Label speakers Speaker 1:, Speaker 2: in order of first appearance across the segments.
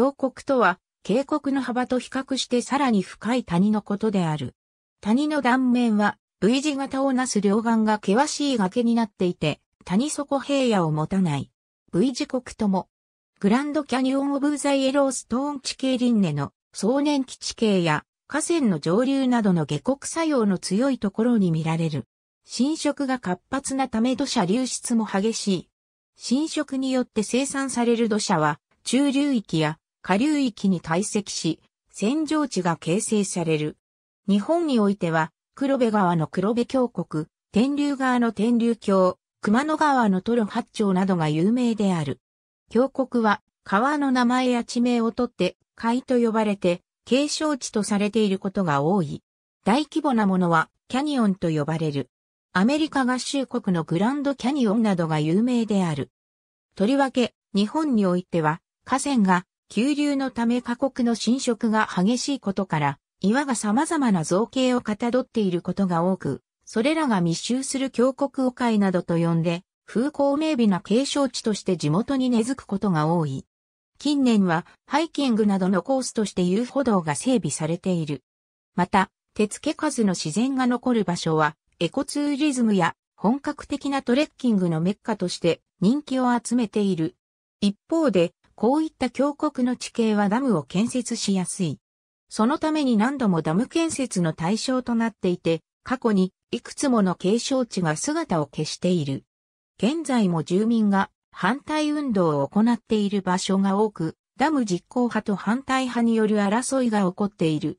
Speaker 1: 峡谷とは、渓谷の幅と比較してさらに深い谷のことである。谷の断面は V 字型をなす両岸が険しい崖になっていて、谷底平野を持たない。V 字国とも、グランドキャニオン・オブ・ザ・イエローストーン地形輪廻の壮年期地形や河川の上流などの下国作用の強いところに見られる。侵食が活発なため土砂流出も激しい。侵食によって生産される土砂は中流域や下流域に堆積し、扇状地が形成される。日本においては、黒部川の黒部峡谷、天竜川の天竜峡、熊野川のトロ八丁などが有名である。峡谷は川の名前や地名をとって海と呼ばれて継承地とされていることが多い。大規模なものはキャニオンと呼ばれる。アメリカ合衆国のグランドキャニオンなどが有名である。とりわけ日本においては河川が急流のため過酷の侵食が激しいことから、岩が様々な造形をかたどっていることが多く、それらが密集する峡谷を海などと呼んで、風光明媚な景勝地として地元に根付くことが多い。近年はハイキングなどのコースとして遊歩道が整備されている。また、手付数の自然が残る場所は、エコツーリズムや本格的なトレッキングのメッカとして人気を集めている。一方で、こういった峡谷の地形はダムを建設しやすい。そのために何度もダム建設の対象となっていて、過去にいくつもの景勝地が姿を消している。現在も住民が反対運動を行っている場所が多く、ダム実行派と反対派による争いが起こっている。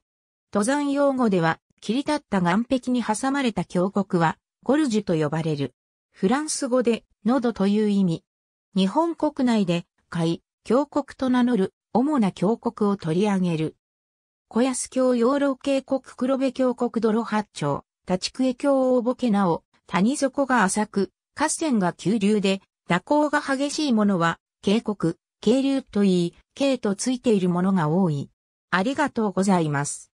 Speaker 1: 登山用語では、切り立った岩壁に挟まれた峡谷は、ゴルジュと呼ばれる。フランス語で、喉という意味。日本国内で、海、峡谷と名乗る主な峡谷を取り上げる。小安峡養老渓谷黒部峡谷泥八丁、立江峡大ボケなお、谷底が浅く、河川が急流で、蛇行が激しいものは、渓谷、渓流といい、渓とついているものが多い。ありがとうございます。